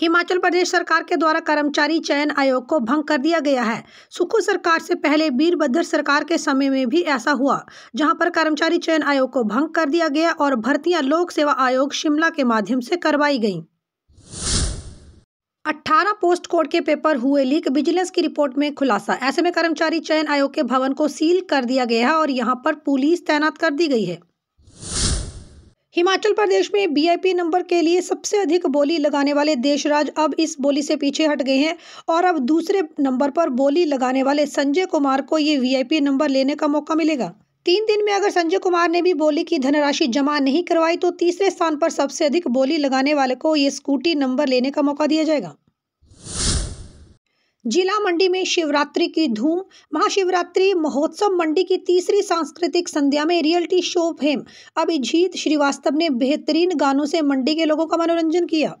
हिमाचल प्रदेश सरकार के द्वारा कर्मचारी चयन आयोग को भंग कर दिया गया है सुखू सरकार से पहले वीरभद्र सरकार के समय में भी ऐसा हुआ जहां पर कर्मचारी चयन आयोग को भंग कर दिया गया और भर्तियां लोक सेवा आयोग शिमला के माध्यम से करवाई गईं 18 पोस्ट कोड के पेपर हुए लीक विजिलेंस की रिपोर्ट में खुलासा ऐसे में कर्मचारी चयन आयोग के भवन को सील कर दिया गया है और यहाँ पर पुलिस तैनात कर दी गई है हिमाचल प्रदेश में बीआईपी नंबर के लिए सबसे अधिक बोली लगाने वाले देशराज अब इस बोली से पीछे हट गए हैं और अब दूसरे नंबर पर बोली लगाने वाले संजय कुमार को ये वीआईपी नंबर लेने का मौका मिलेगा तीन दिन में अगर संजय कुमार ने भी बोली की धनराशि जमा नहीं करवाई तो तीसरे स्थान पर सबसे अधिक बोली लगाने वाले को ये स्कूटी नंबर लेने का मौका दिया जाएगा जिला मंडी में शिवरात्रि की धूम महाशिवरात्रि महोत्सव मंडी की तीसरी सांस्कृतिक संध्या में reality show fame Abhijeet Shrivastava ने बेहतरीन गानों से मंडी के लोगों का मनोरंजन किया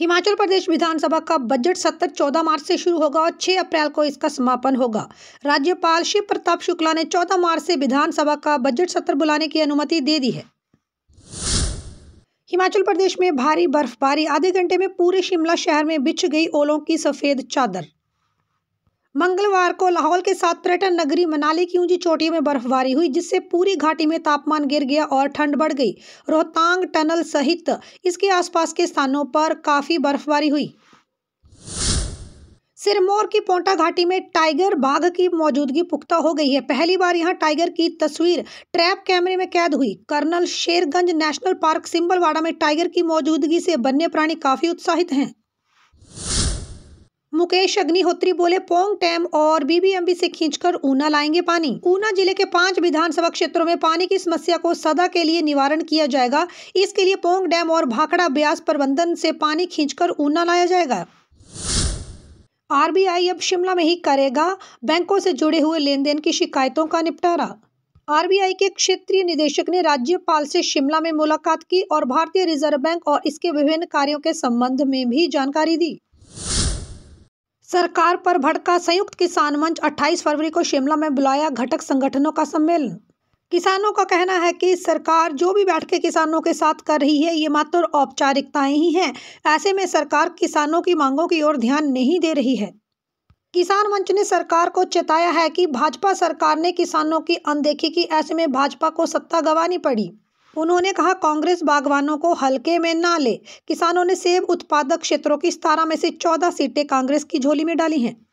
हिमाचल प्रदेश विधानसभा का बजट सत्र 14 मार्च से शुरू होगा और 6 अप्रैल को इसका समापन होगा राज्यपाल शिव प्रताप शुक्ला ने 14 मार्च से विधानसभा का बजट सत्र बुलाने की अनुमति दे दी है हिमाचल प्रदेश में भारी बर्फबारी आधे घंटे में पूरे शिमला शहर में बिछ गई ओलों की सफ़ेद चादर मंगलवार को लाहौल के साथ पर्यटन नगरी मनाली की ऊंची चोटियों में बर्फबारी हुई जिससे पूरी घाटी में तापमान गिर गया और ठंड बढ़ गई रोहतांग टनल सहित इसके आसपास के स्थानों पर काफ़ी बर्फबारी हुई सिरमौर की पोंटा घाटी में टाइगर बाघ की मौजूदगी पुख्ता हो गई है पहली बार यहां टाइगर की तस्वीर ट्रैप कैमरे में कैद हुई कर्नल शेरगंज नेशनल पार्क सिंबलवाड़ा में टाइगर की मौजूदगी से वन्य प्राणी काफी उत्साहित हैं मुकेश अग्निहोत्री बोले पोंग डैम और बीबीएमबी से खींचकर ऊना लाएंगे पानी ऊना जिले के पांच विधानसभा क्षेत्रों में पानी की समस्या को सदा के लिए निवारण किया जाएगा इसके लिए पोंग डैम और भाखड़ा ब्यास प्रबंधन से पानी खींचकर ऊना लाया जाएगा आरबीआई अब शिमला में ही करेगा बैंकों से जुड़े हुए लेन देन की शिकायतों का निपटारा आरबीआई के क्षेत्रीय निदेशक ने राज्यपाल से शिमला में मुलाकात की और भारतीय रिजर्व बैंक और इसके विभिन्न कार्यों के संबंध में भी जानकारी दी सरकार पर भड़का संयुक्त किसान मंच 28 फरवरी को शिमला में बुलाया घटक संगठनों का सम्मेलन किसानों का कहना है कि सरकार जो भी बैठकें किसानों के साथ कर रही है ये मात्र औपचारिकताएं ही हैं ऐसे में सरकार किसानों की मांगों की ओर ध्यान नहीं दे रही है किसान मंच ने सरकार को चेताया है कि भाजपा सरकार ने किसानों की अनदेखी की ऐसे में भाजपा को सत्ता गंवानी पड़ी उन्होंने कहा कांग्रेस बागवानों को हल्के में ना ले किसानों ने सेब उत्पादक क्षेत्रों की सतारह में से चौदह सीटें कांग्रेस की झोली में डाली हैं